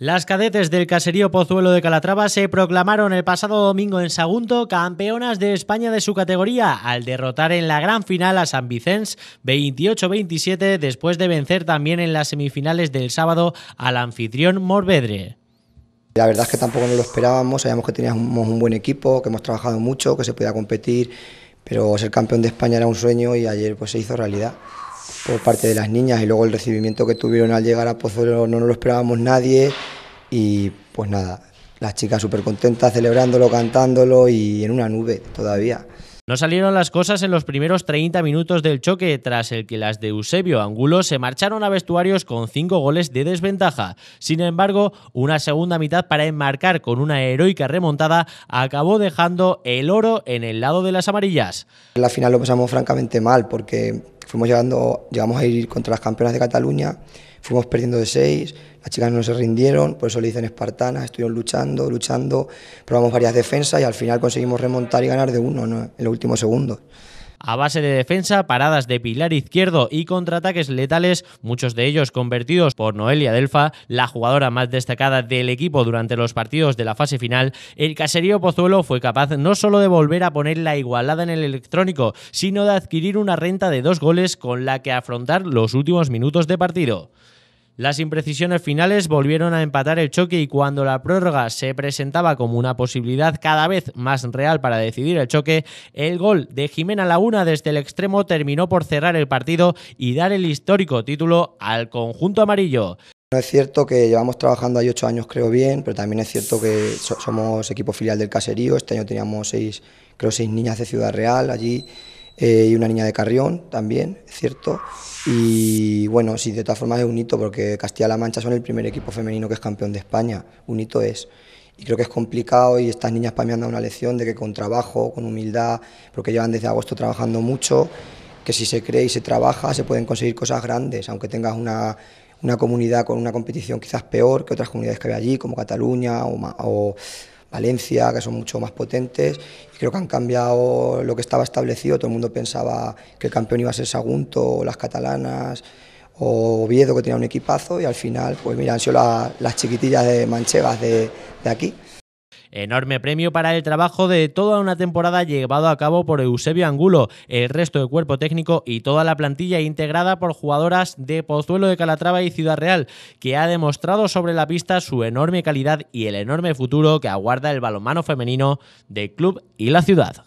Las cadetes del caserío Pozuelo de Calatrava se proclamaron el pasado domingo en Sagunto campeonas de España de su categoría al derrotar en la gran final a San Vicens 28-27 después de vencer también en las semifinales del sábado al anfitrión Morvedre. La verdad es que tampoco nos lo esperábamos, sabíamos que teníamos un buen equipo, que hemos trabajado mucho, que se podía competir, pero ser campeón de España era un sueño y ayer pues se hizo realidad por parte de las niñas y luego el recibimiento que tuvieron al llegar a Pozuelo no lo esperábamos nadie y pues nada, las chicas súper contentas celebrándolo, cantándolo y en una nube todavía. No salieron las cosas en los primeros 30 minutos del choque, tras el que las de Eusebio Angulo se marcharon a vestuarios con 5 goles de desventaja. Sin embargo, una segunda mitad para enmarcar con una heroica remontada acabó dejando el oro en el lado de las amarillas. En la final lo pasamos francamente mal porque Fuimos llegando, llegamos a ir contra las campeonas de Cataluña, fuimos perdiendo de seis, las chicas no se rindieron, por eso le dicen espartanas, estuvieron luchando, luchando, probamos varias defensas y al final conseguimos remontar y ganar de uno en los últimos segundos a base de defensa, paradas de pilar izquierdo y contraataques letales, muchos de ellos convertidos por Noelia Delfa, la jugadora más destacada del equipo durante los partidos de la fase final, el caserío Pozuelo fue capaz no solo de volver a poner la igualada en el electrónico, sino de adquirir una renta de dos goles con la que afrontar los últimos minutos de partido. Las imprecisiones finales volvieron a empatar el choque y cuando la prórroga se presentaba como una posibilidad cada vez más real para decidir el choque, el gol de Jimena Laguna desde el extremo terminó por cerrar el partido y dar el histórico título al conjunto amarillo. No es cierto que llevamos trabajando ahí ocho años, creo bien, pero también es cierto que somos equipo filial del Caserío. Este año teníamos seis, creo seis niñas de Ciudad Real allí eh, y una niña de Carrión también, cierto. Y bueno, sí, de todas formas es un hito porque Castilla-La Mancha son el primer equipo femenino que es campeón de España, un hito es. Y creo que es complicado y estas niñas para mí han dado una lección de que con trabajo, con humildad, porque llevan desde agosto trabajando mucho, que si se cree y se trabaja se pueden conseguir cosas grandes, aunque tengas una, comunidad con una competición quizás peor que otras comunidades que hay allí, como Cataluña o, o Valencia, que son mucho más potentes. Y creo que han cambiado lo que estaba establecido. Todo el mundo pensaba que el campeón iba a ser Sagunto o las catalanas o Oviedo, que tenía un equipazo. Y al final, pues mira, han sido las chiquitillas de manchegas de aquí. Enorme premio para el trabajo de toda una temporada llevado a cabo por Eusebio Angulo, el resto del cuerpo técnico y toda la plantilla integrada por jugadoras de Pozuelo de Calatrava y Ciudad Real, que ha demostrado sobre la pista su enorme calidad y el enorme futuro que aguarda el balonmano femenino del club y la ciudad.